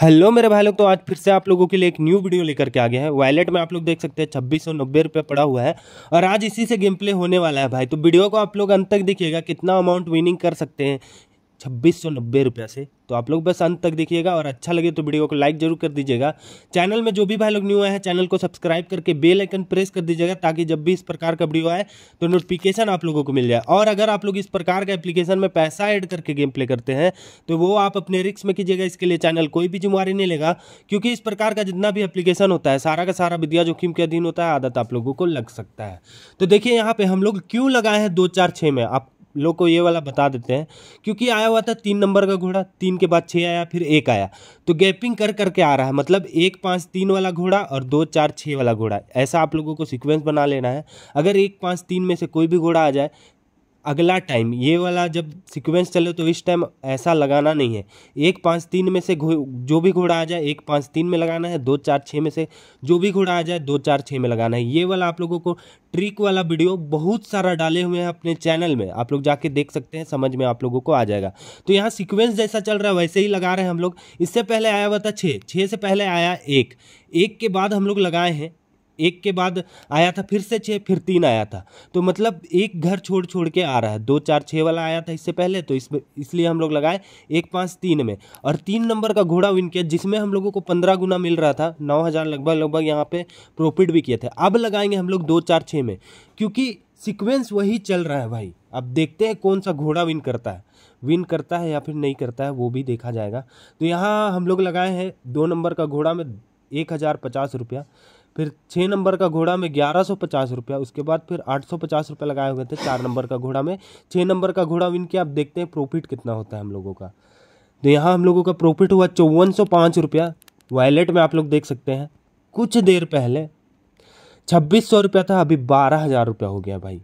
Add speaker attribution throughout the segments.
Speaker 1: hello मेरे भाई लोग तो आज फिर से आप लोगों के लिए एक न्यू वीडियो लेकर के आ गए हैं वैलेट में आप लोग देख सकते हैं छब्बीस सौ नब्बे रुपये पड़ा हुआ है और आज इसी से गेम प्ले होने वाला है भाई तो वीडियो को आप लोग अंत तक देखिएगा कितना अमाउंट विनिंग कर सकते हैं छब्बीस सौ नब्बे रुपये से तो आप लोग बस अंत तक देखिएगा और अच्छा लगे तो वीडियो को लाइक जरूर कर दीजिएगा चैनल में जो भी भाई लोग न्यू आए हैं चैनल को सब्सक्राइब करके बेल आइकन प्रेस कर दीजिएगा ताकि जब भी इस प्रकार का वीडियो आए तो नोटिफिकेशन आप लोगों को मिल जाए और अगर आप लोग इस प्रकार का एप्लीकेशन में पैसा ऐड करके गेम प्ले करते हैं तो वो आप अपने रिक्स में कीजिएगा इसके लिए चैनल कोई भी जिम्मेवारी नहीं लेगा क्योंकि इस प्रकार का जितना भी एप्लीकेशन होता है सारा का सारा विद्या जोखिम के अधीन होता है आदत आप लोगों को लग सकता है तो देखिए यहाँ पे हम लोग क्यों लगाए हैं दो चार छः में आप लोग को ये वाला बता देते हैं क्योंकि आया हुआ था तीन नंबर का घोड़ा तीन के बाद छः आया फिर एक आया तो गैपिंग कर करके आ रहा है मतलब एक पाँच तीन वाला घोड़ा और दो चार छः वाला घोड़ा ऐसा आप लोगों को सिक्वेंस बना लेना है अगर एक पाँच तीन में से कोई भी घोड़ा आ जाए अगला टाइम ये वाला जब सीक्वेंस चले तो इस टाइम ऐसा लगाना नहीं है एक पाँच तीन में से जो भी घोड़ा आ जाए एक पाँच तीन में लगाना है दो चार छः में से जो भी घोड़ा आ जाए दो चार छः में लगाना है ये वाला आप लोगों को ट्रिक वाला वीडियो बहुत सारा डाले हुए हैं अपने चैनल में आप लोग जाके देख सकते हैं समझ में आप लोगों को आ जाएगा तो यहाँ सिक्वेंस जैसा चल रहा है वैसे ही लगा रहे हैं हम लोग इससे पहले आया हुआ था छः छः से पहले आया एक एक के बाद हम लोग लगाए हैं एक के बाद आया था फिर से छः फिर तीन आया था तो मतलब एक घर छोड़ छोड़ के आ रहा है दो चार छः वाला आया था इससे पहले तो इसमें इसलिए हम लोग लगाए एक पाँच तीन में और तीन नंबर का घोड़ा विन किया जिसमें हम लोगों को पंद्रह गुना मिल रहा था नौ हज़ार लगभग लगभग यहाँ पर प्रॉफिट भी किए थे अब लगाएंगे हम लोग दो चार छः में क्योंकि सिक्वेंस वही चल रहा है भाई अब देखते हैं कौन सा घोड़ा विन करता है विन करता है या फिर नहीं करता है वो भी देखा जाएगा तो यहाँ हम लोग लगाए हैं दो नंबर का घोड़ा में एक हज़ार पचास रुपया फिर छः नंबर का घोड़ा में ग्यारह सौ पचास रुपया उसके बाद फिर आठ सौ पचास रुपये लगाए हुए थे चार नंबर का घोड़ा में छः नंबर का घोड़ा विन के आप देखते हैं प्रॉफिट कितना होता है हम लोगों का तो यहाँ हम लोगों का प्रॉफिट हुआ चौवन सौ पाँच रुपया वॉलेट में आप लोग देख सकते हैं कुछ देर पहले छब्बीस सौ रुपया था अभी बारह हज़ार रुपया हो गया भाई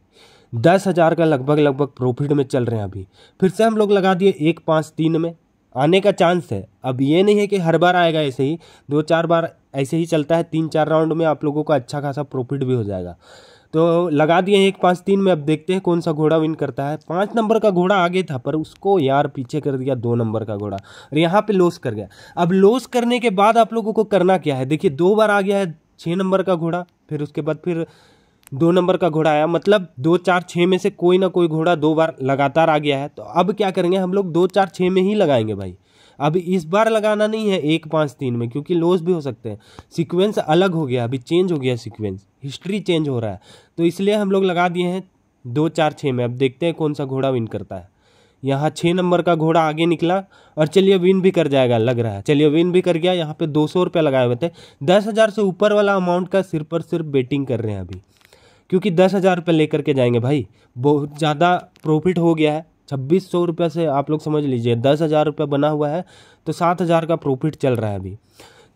Speaker 1: दस हज़ार का लगभग लगभग प्रॉफिट में चल रहे हैं अभी फिर से हम लोग लगा दिए एक पाँच तीन में आने का चांस है अब ये नहीं है कि हर बार आएगा ऐसे ही दो चार बार ऐसे ही चलता है तीन चार राउंड में आप लोगों का अच्छा खासा प्रॉफिट भी हो जाएगा तो लगा दिए हैं एक पाँच तीन में अब देखते हैं कौन सा घोड़ा विन करता है पाँच नंबर का घोड़ा आगे था पर उसको यार पीछे कर दिया दो नंबर का घोड़ा और यहाँ पे लॉस कर गया अब लॉस करने के बाद आप लोगों को करना क्या है देखिए दो बार आ गया है छः नंबर का घोड़ा फिर उसके बाद फिर दो नंबर का घोड़ा आया मतलब दो चार छः में से कोई ना कोई घोड़ा दो बार लगातार आ गया है तो अब क्या करेंगे हम लोग दो चार छः में ही लगाएंगे भाई अब इस बार लगाना नहीं है एक पाँच तीन में क्योंकि लॉस भी हो सकते हैं सिक्वेंस अलग हो गया अभी चेंज हो गया सिक्वेंस हिस्ट्री चेंज हो रहा है तो इसलिए हम लोग लगा दिए हैं दो चार छः में अब देखते हैं कौन सा घोड़ा विन करता है यहाँ छः नंबर का घोड़ा आगे निकला और चलिए विन भी कर जाएगा लग रहा है चलिए विन भी कर गया यहाँ पे दो सौ रुपये लगाए हुए थे दस हज़ार से ऊपर वाला अमाउंट का सिर्फ और सिर्फ बेटिंग कर रहे हैं अभी क्योंकि दस हज़ार रुपये लेकर के जाएंगे भाई बहुत ज़्यादा प्रॉफिट हो गया है छब्बीस सौ रुपये से आप लोग समझ लीजिए दस हज़ार रुपये बना हुआ है तो सात हज़ार का प्रॉफिट चल रहा है अभी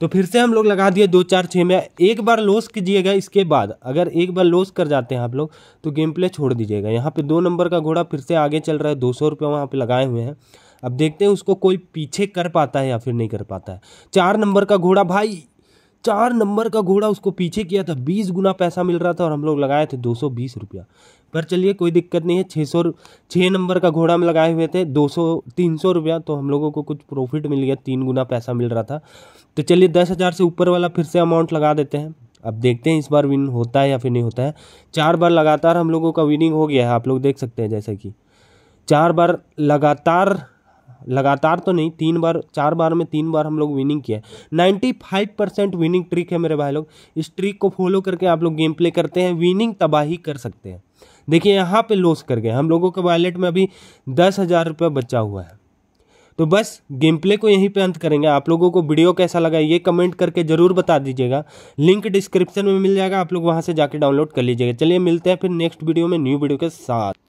Speaker 1: तो फिर से हम लोग लगा दिए दो चार छः में एक बार लॉस कीजिएगा इसके बाद अगर एक बार लॉस कर जाते हैं आप लोग तो गेम प्ले छोड़ दीजिएगा यहाँ पे दो नंबर का घोड़ा फिर से आगे चल रहा है दो सौ रुपये वहाँ लगाए हुए हैं अब देखते हैं उसको कोई पीछे कर पाता है या फिर नहीं कर पाता है चार नंबर का घोड़ा भाई चार नंबर का घोड़ा उसको पीछे किया था बीस गुना पैसा मिल रहा था और हम लोग लगाए थे दो सौ बीस रुपया पर चलिए कोई दिक्कत नहीं है छः सौ छः नंबर का घोड़ा हम लगाए हुए थे दो सौ तीन सौ रुपया तो हम लोगों को कुछ प्रॉफिट मिल गया तीन गुना पैसा मिल रहा था तो चलिए दस हज़ार से ऊपर वाला फिर से अमाउंट लगा देते हैं अब देखते हैं इस बार विन होता है या फिर नहीं होता है चार बार लगातार हम लोगों का विनिंग हो गया है आप लोग देख सकते हैं जैसे कि चार बार लगातार लगातार तो नहीं तीन बार चार बार में तीन बार हम लोग विनिंग किया ninety five percent winning trick है मेरे भाई लोग इस ट्रिक को फॉलो करके आप लोग गेम प्ले करते हैं विनिंग तबाही कर सकते हैं देखिए यहाँ पे लॉस कर गए हम लोगों के वॉलेट में अभी दस हज़ार रुपये बचा हुआ है तो बस गेम प्ले को यहीं पे अंत करेंगे आप लोगों को वीडियो कैसा लगा ये कमेंट करके ज़रूर बता दीजिएगा लिंक डिस्क्रिप्शन में मिल जाएगा आप लोग वहाँ से जाके डाउनलोड कर लीजिएगा चलिए मिलते हैं फिर नेक्स्ट वीडियो में न्यू वीडियो के साथ